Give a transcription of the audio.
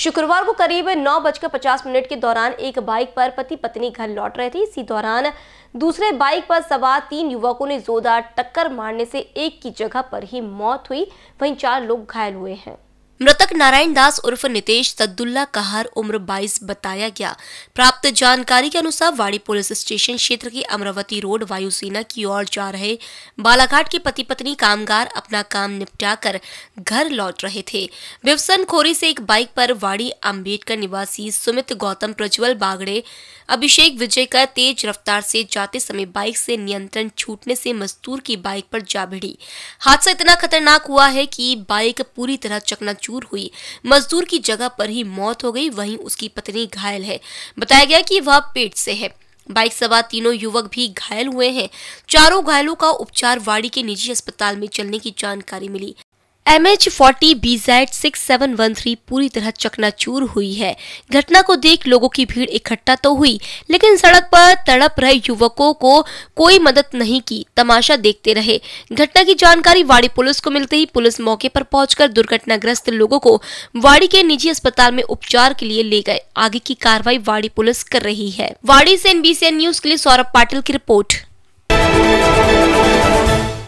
शुक्रवार को करीब नौ बजकर पचास मिनट के दौरान एक बाइक पर पति पत्नी घर लौट रहे थे इसी दौरान दूसरे बाइक पर सवार तीन युवकों ने जोरदार टक्कर मारने से एक की जगह पर ही मौत हुई वहीं चार लोग घायल हुए हैं मृतक नारायण दास उर्फ नितेश सद्दुल्ला कहार उम्र 22 बताया गया प्राप्त जानकारी के अनुसार वाड़ी पुलिस स्टेशन क्षेत्र की अमरावती रोड वायुसेना की ओर जा रहे बालाघाट के पति पत्नी कामगार अपना काम निपटाकर घर लौट रहे थे खोरी से एक बाइक पर वाड़ी अम्बेडकर निवासी सुमित गौतम प्रज्वल बागड़े अभिषेक विजय का तेज रफ्तार से जाते समय बाइक से नियंत्रण छूटने से मजदूर की बाइक पर जा भिड़ी हादसा इतना खतरनाक हुआ है कि बाइक पूरी तरह चकना चूर हुई मजदूर की जगह पर ही मौत हो गई वहीं उसकी पत्नी घायल है बताया गया कि वह पेट से है बाइक सवार तीनों युवक भी घायल हुए हैं चारों घायलों का उपचार वाड़ी के निजी अस्पताल में चलने की जानकारी मिली M H forty B Z six seven one three पूरी तरह चकनाचूर हुई है घटना को देख लोगों की भीड़ इकट्ठा तो हुई लेकिन सड़क पर तड़प रहे युवकों को कोई मदद नहीं की तमाशा देखते रहे घटना की जानकारी वाड़ी पुलिस को मिलते ही पुलिस मौके पर पहुंचकर दुर्घटनाग्रस्त लोगों को वाड़ी के निजी अस्पताल में उपचार के लिए ले गए आगे की कार्रवाई वाड़ी पुलिस कर रही है वाड़ी से एनबीसी न्यूज के लिए सौरभ पाटिल की रिपोर्ट